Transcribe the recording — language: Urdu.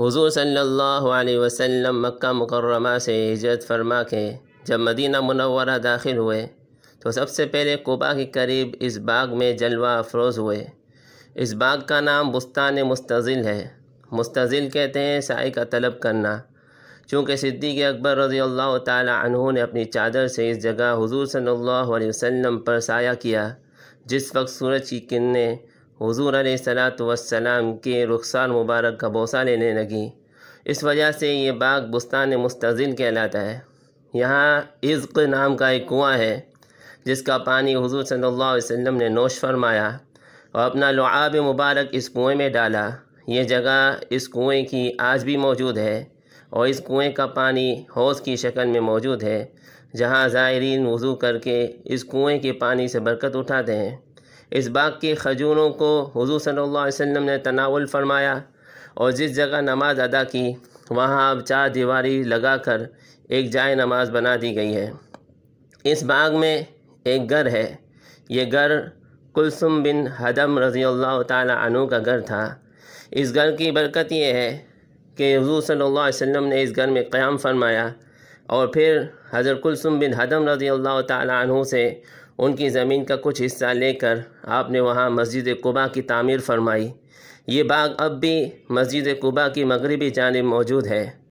حضور صلی اللہ علیہ وسلم مکہ مکرمہ سے ہجرت فرما کے جب مدینہ منورہ داخل ہوئے تو سب سے پہلے کوبا کے قریب اس باغ میں جلوہ افروز ہوئے اس باغ کا نام بستان مستضل ہے مستضل کہتے ہیں سائے کا طلب کرنا چونکہ صدیق اکبر رضی اللہ تعالی عنہ نے اپنی چادر سے اس جگہ حضور صلی اللہ علیہ وسلم پر سایہ کیا جس وقت سورج کی کنیں حضور علیہ والسلام کے رخسار مبارک کا بوسہ لینے لگی اس وجہ سے یہ باغ بستان مستضل کہلاتا ہے یہاں عزق نام کا ایک کنواں ہے جس کا پانی حضور صلی اللہ علیہ وسلم نے نوش فرمایا اور اپنا لعاب مبارک اس کنویں میں ڈالا یہ جگہ اس کنویں کی آج بھی موجود ہے اور اس کنویں کا پانی حوض کی شکل میں موجود ہے جہاں زائرین وضو کر کے اس کنویں کے پانی سے برکت اٹھاتے ہیں اس باغ کی کھجوروں کو حضور صلی اللہ علیہ وسلم نے تناول فرمایا اور جس جگہ نماز ادا کی وہاں اب چار دیواری لگا کر ایک جائے نماز بنا دی گئی ہے اس باغ میں ایک گھر ہے یہ گھر کلثم بن حدم رضی اللہ تعالی عنہ کا گھر تھا اس گھر کی برکت یہ ہے کہ حضور صلی اللہ علیہ وسلم نے اس گھر میں قیام فرمایا اور پھر حضرت کلثم بن حدم رضی اللہ تعالیٰ عنہ سے ان کی زمین کا کچھ حصہ لے کر آپ نے وہاں مسجد قباء کی تعمیر فرمائی یہ باغ اب بھی مسجد قباء کی مغربی جانب موجود ہے